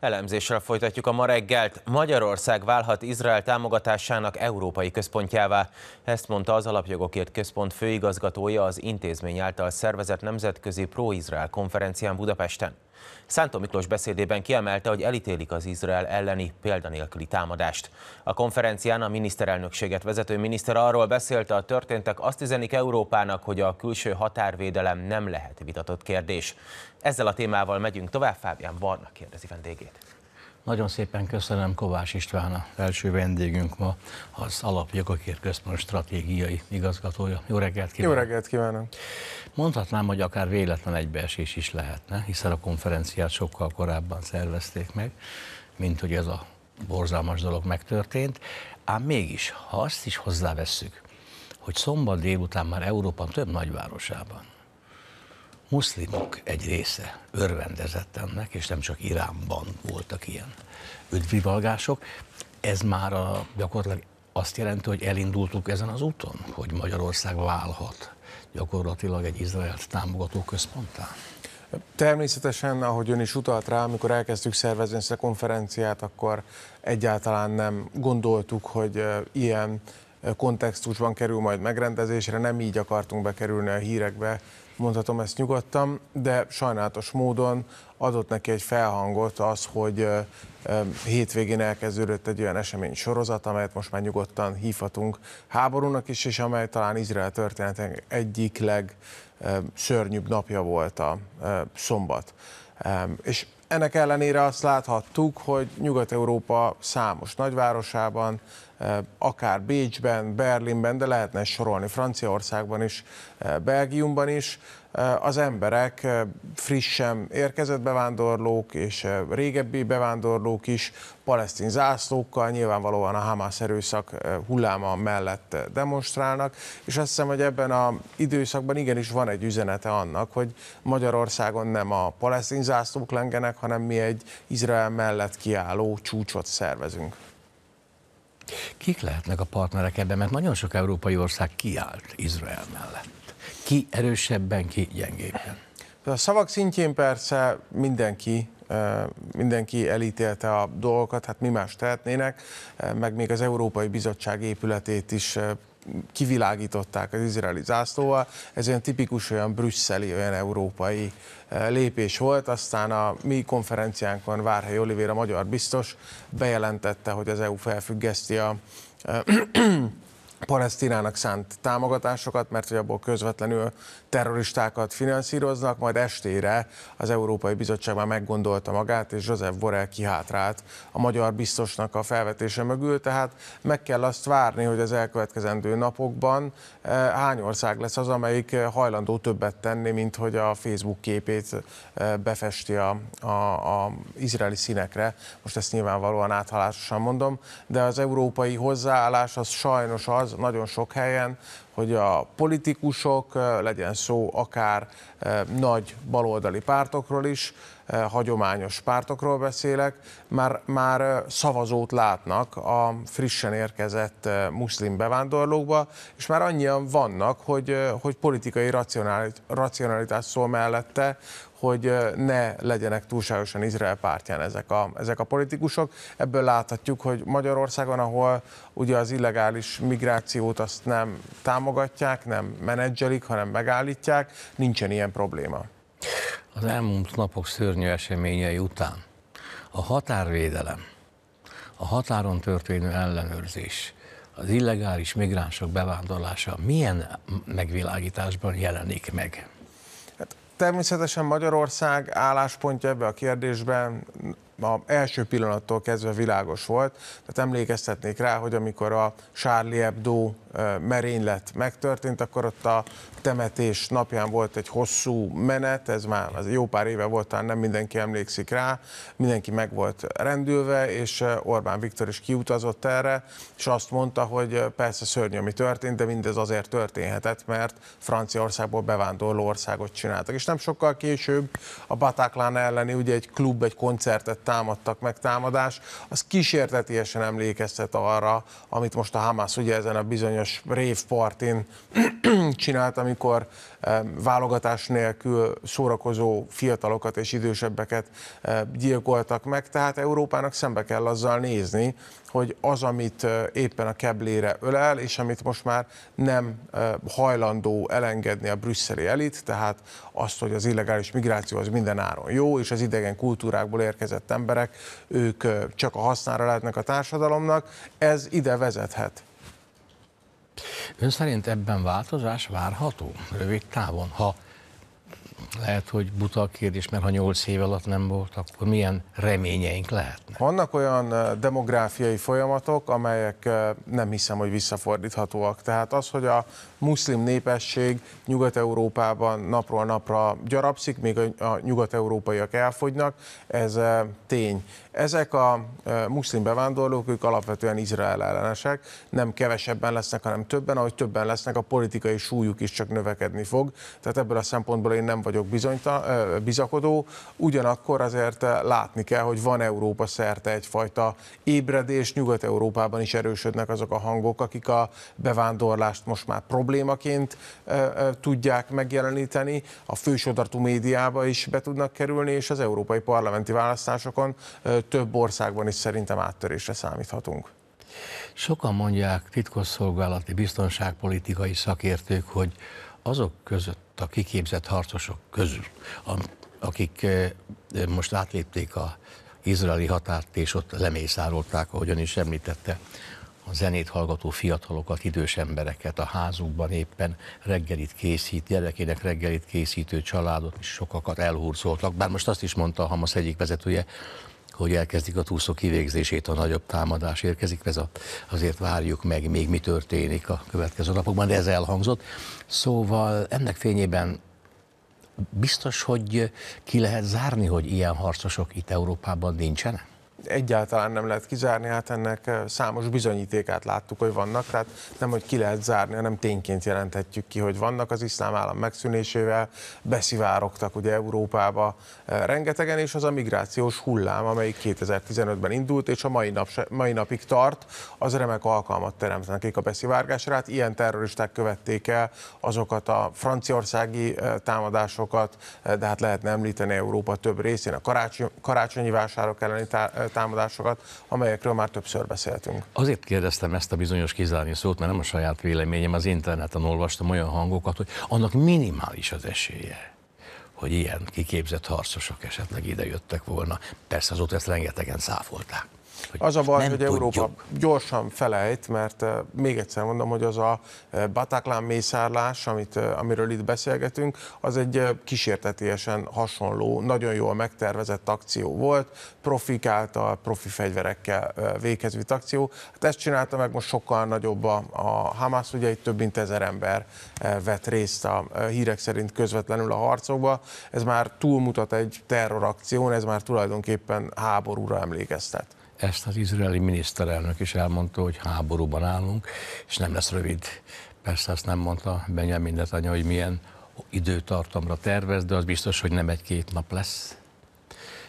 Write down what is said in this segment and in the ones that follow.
Elemzéssel folytatjuk a ma reggelt. Magyarország válhat Izrael támogatásának európai központjává. Ezt mondta az Alapjogokért Központ főigazgatója az intézmény által szervezett nemzetközi pro-izrael konferencián Budapesten. Szántó Miklós beszédében kiemelte, hogy elítélik az Izrael elleni példanélküli támadást. A konferencián a miniszterelnökséget vezető miniszter arról beszélte, a történtek azt üzenik Európának, hogy a külső határvédelem nem lehet vitatott kérdés. Ezzel a témával megyünk tovább, Fábián Barna kérdezi vendégét. Nagyon szépen köszönöm Kovács István, a első vendégünk ma, az Alapjogokért Központ stratégiai igazgatója. Jó reggelt kívánok! Jó reggelt kívánok! Mondhatnám, hogy akár véletlen egybeesés is lehetne, hiszen a konferenciát sokkal korábban szervezték meg, mint hogy ez a borzalmas dolog megtörtént, ám mégis, ha azt is hozzávesszük, hogy szombat délután már Európa több nagyvárosában muszlimok egy része örvendezett ennek, és nem csak Iránban voltak ilyen üdvivalgások. Ez már a, gyakorlatilag azt jelenti, hogy elindultuk ezen az úton, hogy Magyarország válhat gyakorlatilag egy Izraelt támogató központtá? Természetesen, ahogy ön is utalt rá, amikor elkezdtük szervezni ezt a konferenciát, akkor egyáltalán nem gondoltuk, hogy ilyen kontextusban kerül majd megrendezésre, nem így akartunk bekerülni a hírekbe, mondhatom ezt nyugodtan, de sajnálatos módon adott neki egy felhangot az, hogy hétvégén elkezdődött egy olyan esemény sorozat, amelyet most már nyugodtan hívhatunk háborúnak is, és amely talán Izrael történetének egyik legszörnyűbb napja volt a szombat. És ennek ellenére azt láthattuk, hogy Nyugat-Európa számos nagyvárosában, eh, akár Bécsben, Berlinben, de lehetne sorolni Franciaországban is, eh, Belgiumban is, az emberek, frissen érkezett bevándorlók és régebbi bevándorlók is, palesztin zászlókkal, nyilvánvalóan a Hamász erőszak hulláma mellett demonstrálnak, és azt hiszem, hogy ebben az időszakban igenis van egy üzenete annak, hogy Magyarországon nem a palesztin zászlók lengenek, hanem mi egy Izrael mellett kiálló csúcsot szervezünk. Kik lehetnek a partnerek ebben? Mert nagyon sok európai ország kiállt Izrael mellett ki erősebben, ki gyengébben. A szavak szintjén persze mindenki mindenki elítélte a dolgokat, hát mi más tehetnének, meg még az Európai Bizottság épületét is kivilágították az izraeli zászlóval, ez olyan tipikus, olyan brüsszeli, olyan európai lépés volt, aztán a mi konferenciánkon Várhely Olivér, a magyar biztos, bejelentette, hogy az EU felfüggeszti a Palesztinának szánt támogatásokat, mert hogy abból közvetlenül terroristákat finanszíroznak, majd estére az Európai Bizottság már meggondolta magát, és József Borrell kihátrált a magyar biztosnak a felvetése mögül, tehát meg kell azt várni, hogy az elkövetkezendő napokban eh, hány ország lesz az, amelyik hajlandó többet tenni, mint hogy a Facebook képét eh, befesti a, a, a izraeli színekre. Most ezt nyilvánvalóan áthalásosan mondom, de az európai hozzáállás az sajnos az, igaz, nagyon sok helyen hogy a politikusok, eh, legyen szó akár eh, nagy baloldali pártokról is, eh, hagyományos pártokról beszélek, már, már szavazót látnak a frissen érkezett muszlim bevándorlókba, és már annyian vannak, hogy, hogy politikai racionalitás szól mellette, hogy ne legyenek túlságosan Izrael pártján ezek a, ezek a politikusok. Ebből láthatjuk, hogy Magyarországon, ahol ugye az illegális migrációt azt nem támogatják, támogatják, nem menedzselik, hanem megállítják, nincsen ilyen probléma. Az elmúlt napok szörnyű eseményei után a határvédelem, a határon történő ellenőrzés, az illegális migránsok bevándorlása milyen megvilágításban jelenik meg? Hát természetesen Magyarország álláspontja ebbe a kérdésben a első pillanattól kezdve világos volt, tehát emlékeztetnék rá, hogy amikor a Charlie Hebdo merénylet megtörtént, akkor ott a temetés napján volt egy hosszú menet, ez már az jó pár éve volt, talán nem mindenki emlékszik rá, mindenki meg volt rendülve, és Orbán Viktor is kiutazott erre, és azt mondta, hogy persze szörnyű, ami történt, de mindez azért történhetett, mert Franciaországból bevándorló országot csináltak. És nem sokkal később a Bataclan elleni ugye egy klub, egy koncertet támadtak meg támadás, az kísértetiesen emlékeztet arra, amit most a Hamas ugye ezen a bizonyos Budapest révpartin csinált, amikor eh, válogatás nélkül szórakozó fiatalokat és idősebbeket eh, gyilkoltak meg, tehát Európának szembe kell azzal nézni, hogy az, amit eh, éppen a keblére ölel, és amit most már nem hajlandó elengedni a brüsszeli elit, tehát azt, hogy az illegális migráció az minden áron jó, és az idegen kultúrákból érkezett emberek, ők csak a hasznára lehetnek a társadalomnak, ez ide vezethet. Ön szerint ebben változás várható rövid távon? Ha lehet, hogy buta a kérdés, mert ha 8 év alatt nem volt, akkor milyen reményeink lehetnek? Vannak olyan demográfiai folyamatok, amelyek nem hiszem, hogy visszafordíthatóak. Tehát az, hogy a muszlim népesség Nyugat-Európában napról napra gyarapszik, még a nyugat-európaiak elfogynak, ez tény. Ezek a muszlim bevándorlók, ők alapvetően Izrael ellenesek, nem kevesebben lesznek, hanem többen, ahogy többen lesznek, a politikai súlyuk is csak növekedni fog. Tehát ebből a szempontból én nem vagyok bizonyta, bizakodó. Ugyanakkor azért látni kell, hogy van Európa szerte egyfajta ébredés, Nyugat-Európában is erősödnek azok a hangok, akik a bevándorlást most már problémaként tudják megjeleníteni, a fősodartú médiába is be tudnak kerülni, és az európai parlamenti választásokon több országban is szerintem áttörésre számíthatunk. Sokan mondják titkosszolgálati biztonságpolitikai szakértők, hogy azok között, a kiképzett harcosok közül, akik e, e, most átlépték a izraeli határt, és ott lemészárolták, ahogyan is említette, a zenét hallgató fiatalokat, idős embereket a házukban éppen reggelit készít, gyerekének reggelit készítő családot is sokakat elhurcoltak. Bár most azt is mondta a Hamas egyik vezetője, hogy elkezdik a túszok kivégzését, a nagyobb támadás érkezik. Ez a, azért várjuk meg még, mi történik a következő napokban, de ez elhangzott. Szóval ennek fényében biztos, hogy ki lehet zárni, hogy ilyen harcosok itt Európában nincsenek? egyáltalán nem lehet kizárni, hát ennek számos bizonyítékát láttuk, hogy vannak, tehát nem, hogy ki lehet zárni, hanem tényként jelenthetjük ki, hogy vannak az iszlám állam megszűnésével, beszivárogtak ugye Európába rengetegen, és az a migrációs hullám, amelyik 2015-ben indult, és a mai, nap, mai napig tart, az remek alkalmat teremt nekik a beszivárgásra, hát ilyen terroristák követték el azokat a franciaországi támadásokat, de hát lehetne említeni Európa több részén a karácsony, karácsonyi vásárok elleni tá- támadásokat, amelyekről már többször beszéltünk. Azért kérdeztem ezt a bizonyos kizárni szót, mert nem a saját véleményem, az interneten olvastam olyan hangokat, hogy annak minimális az esélye hogy ilyen kiképzett harcosok esetleg ide jöttek volna. Persze azóta ezt rengetegen száfolták. Az a baj, hogy tudjuk. Európa gyorsan felejt, mert eh, még egyszer mondom, hogy az a eh, Bataclan mészárlás, amit, eh, amiről itt beszélgetünk, az egy kísértetésen hasonló, nagyon jól megtervezett akció volt, profik által, profi fegyverekkel végezvi akció. Hát ezt csinálta meg most sokkal nagyobb a, a Hamas, ugye itt több mint ezer ember vett részt a hírek szerint közvetlenül a harcokba. Ez már túlmutat egy terrorakción, ez már tulajdonképpen háborúra emlékeztet. Ezt az izraeli miniszterelnök is elmondta, hogy háborúban állunk, és nem lesz rövid. Persze azt nem mondta Benjamin Netanyahu, hogy milyen időtartamra tervez, de az biztos, hogy nem egy-két nap lesz.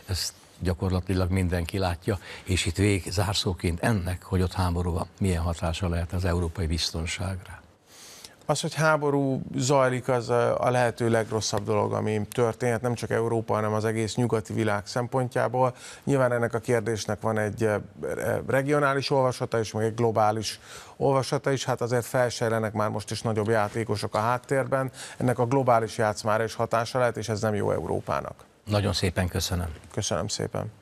Ezt gyakorlatilag mindenki látja, és itt vég zárszóként ennek, hogy ott háború van, milyen hatása lehet az európai biztonságra. Az, hogy háború zajlik, az a lehető legrosszabb dolog, ami történhet, nem csak Európa, hanem az egész nyugati világ szempontjából. Nyilván ennek a kérdésnek van egy eh, eh, regionális olvasata és meg egy globális olvasata is, hát azért felsejlenek már most is nagyobb játékosok a háttérben. Ennek a globális játszmára is hatása lehet, és ez nem jó Európának. Nagyon szépen köszönöm. Köszönöm szépen.